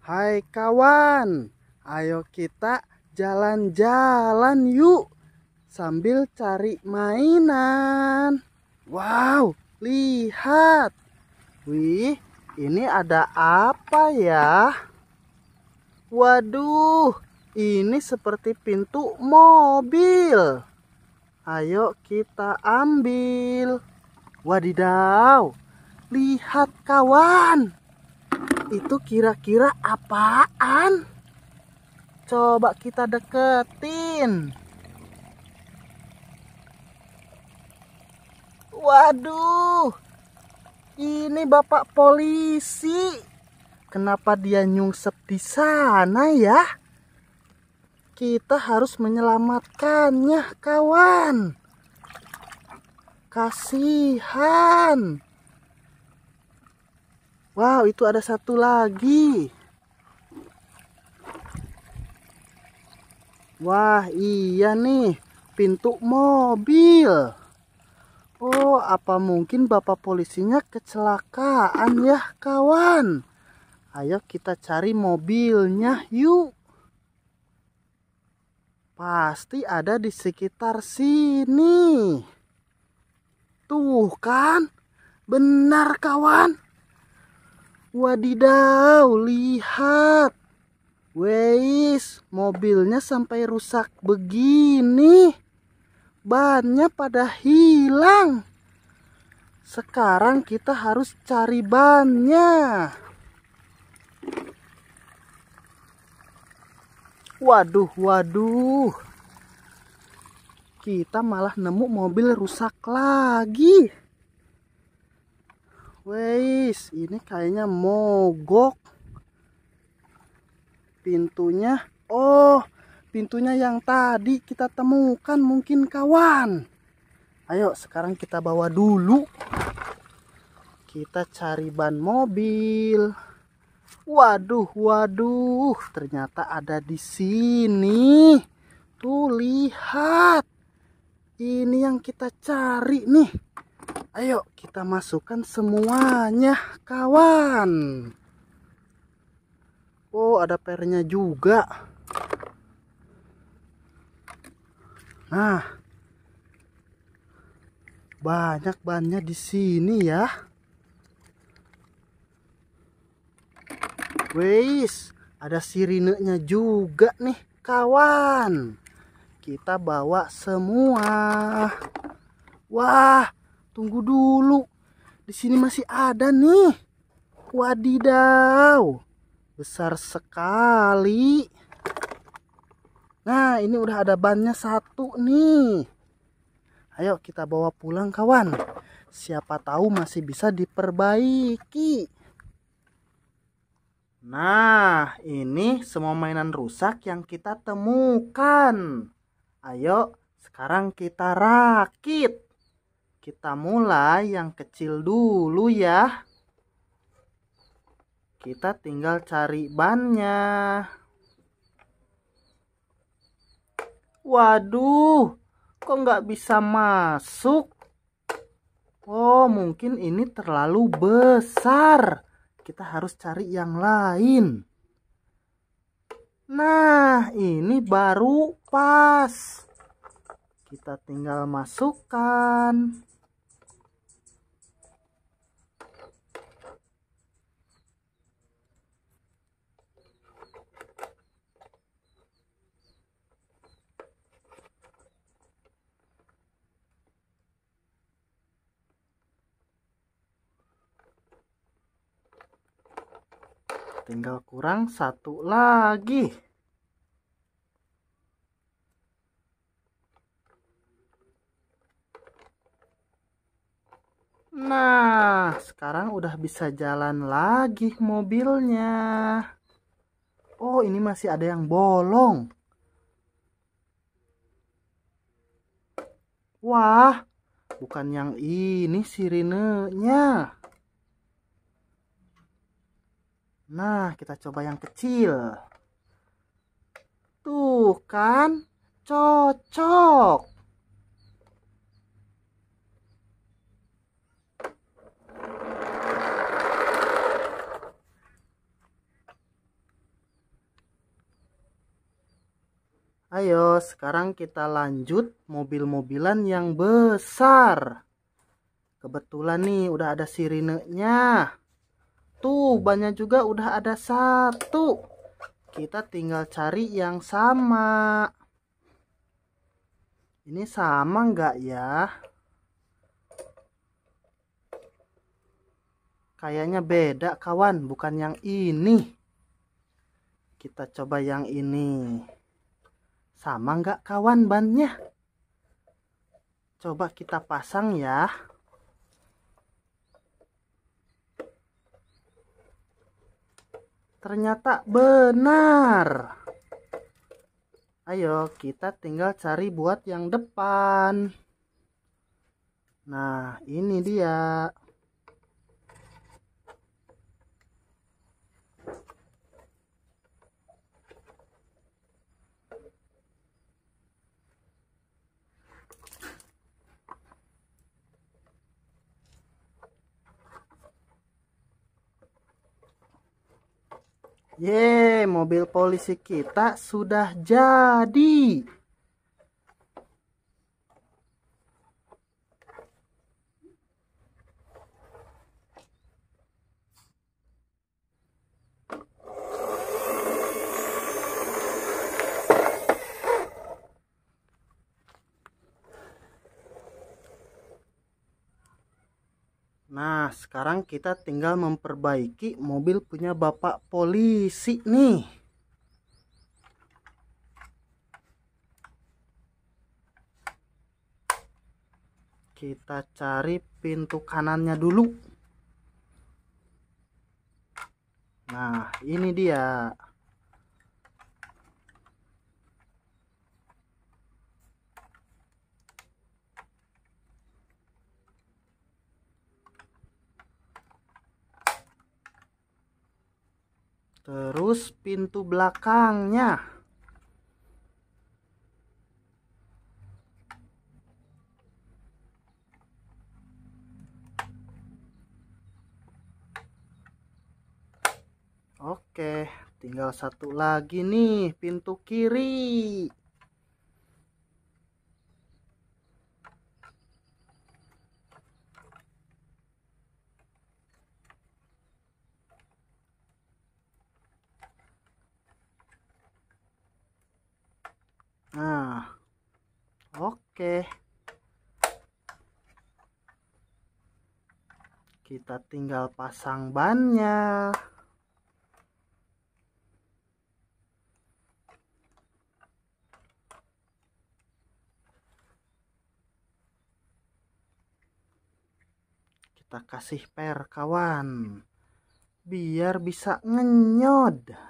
Hai kawan, ayo kita jalan-jalan yuk sambil cari mainan. Wow, lihat. Wih, ini ada apa ya? Waduh, ini seperti pintu mobil. Ayo kita ambil. Wadidaw, lihat kawan itu kira-kira apaan? Coba kita deketin. Waduh, ini bapak polisi. Kenapa dia nyungsep di sana ya? Kita harus menyelamatkannya, kawan. Kasihan. Wow, itu ada satu lagi. Wah, iya nih, pintu mobil. Oh, apa mungkin bapak polisinya kecelakaan ya, kawan? Ayo kita cari mobilnya, yuk. Pasti ada di sekitar sini. Tuh kan, benar kawan. Wadidaw, lihat. Weis, mobilnya sampai rusak begini. Bannya pada hilang. Sekarang kita harus cari bannya. Waduh, waduh. Kita malah nemu mobil rusak lagi. Weis, ini kayaknya mogok. Pintunya, oh, pintunya yang tadi kita temukan mungkin kawan. Ayo, sekarang kita bawa dulu. Kita cari ban mobil. Waduh, waduh, ternyata ada di sini. Tuh, lihat. Ini yang kita cari nih. Ayo kita masukkan semuanya kawan. Oh ada pernya juga. Nah banyak bannya di sini ya. Weis ada sirinenya juga nih kawan. Kita bawa semua. Wah, Tunggu dulu. Di sini masih ada nih. Wadidaw. Besar sekali. Nah, ini udah ada bannya satu nih. Ayo kita bawa pulang kawan. Siapa tahu masih bisa diperbaiki. Nah, ini semua mainan rusak yang kita temukan. Ayo, sekarang kita rakit. Kita mulai yang kecil dulu ya. Kita tinggal cari bannya. Waduh, kok nggak bisa masuk? Oh, mungkin ini terlalu besar. Kita harus cari yang lain. Nah, ini baru pas kita tinggal masukkan tinggal kurang satu lagi Sekarang udah bisa jalan lagi mobilnya. Oh, ini masih ada yang bolong. Wah, bukan yang ini sirinenya. Nah, kita coba yang kecil. Tuh kan, cocok. Ayo, sekarang kita lanjut mobil-mobilan yang besar. Kebetulan nih udah ada sirinenya. Tuh, banyak juga udah ada satu. Kita tinggal cari yang sama. Ini sama nggak ya? Kayaknya beda kawan, bukan yang ini. Kita coba yang ini sama nggak kawan bannya coba kita pasang ya ternyata benar ayo kita tinggal cari buat yang depan nah ini dia Yeay, mobil polisi kita sudah jadi. sekarang kita tinggal memperbaiki mobil punya bapak polisi nih kita cari pintu kanannya dulu nah ini dia terus pintu belakangnya Oke, tinggal satu lagi nih, pintu kiri. Oke. Kita tinggal pasang bannya. Kita kasih per kawan. Biar bisa ngenyod.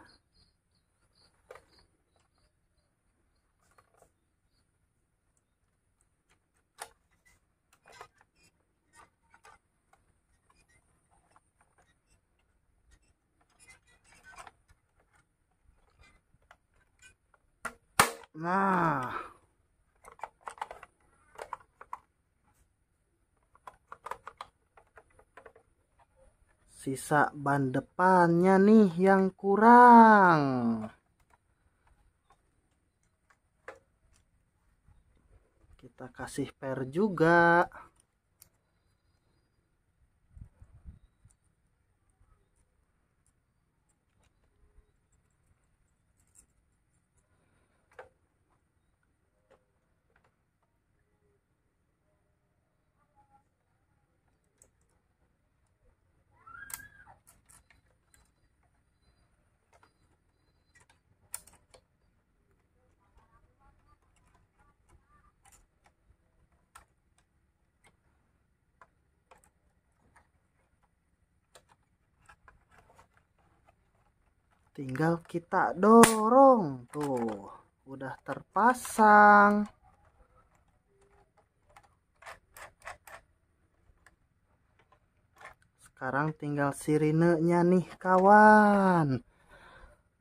Nah. Sisa ban depannya nih yang kurang. Kita kasih per juga. tinggal kita dorong tuh udah terpasang sekarang tinggal sirinenya nih kawan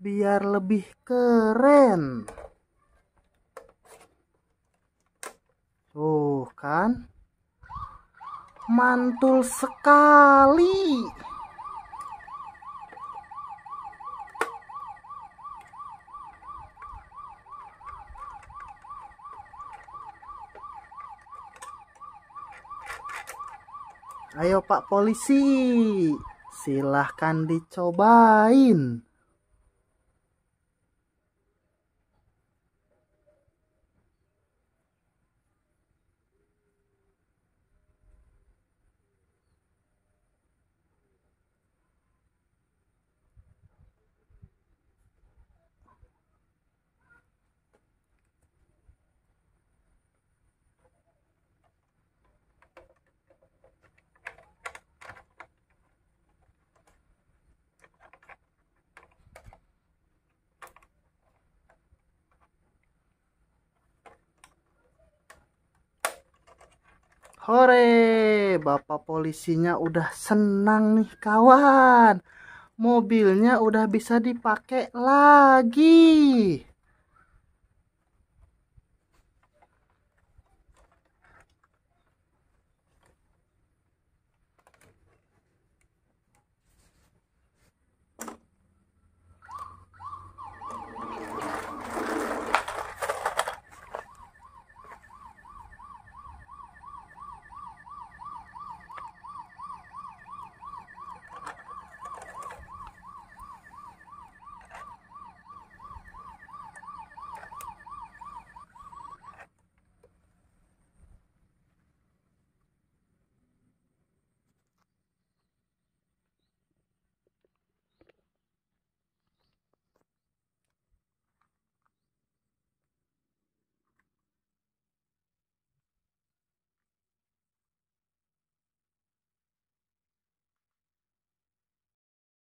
biar lebih keren tuh kan mantul sekali Ayo Pak Polisi, silahkan dicobain. Hore, bapak polisinya udah senang nih kawan. Mobilnya udah bisa dipakai lagi.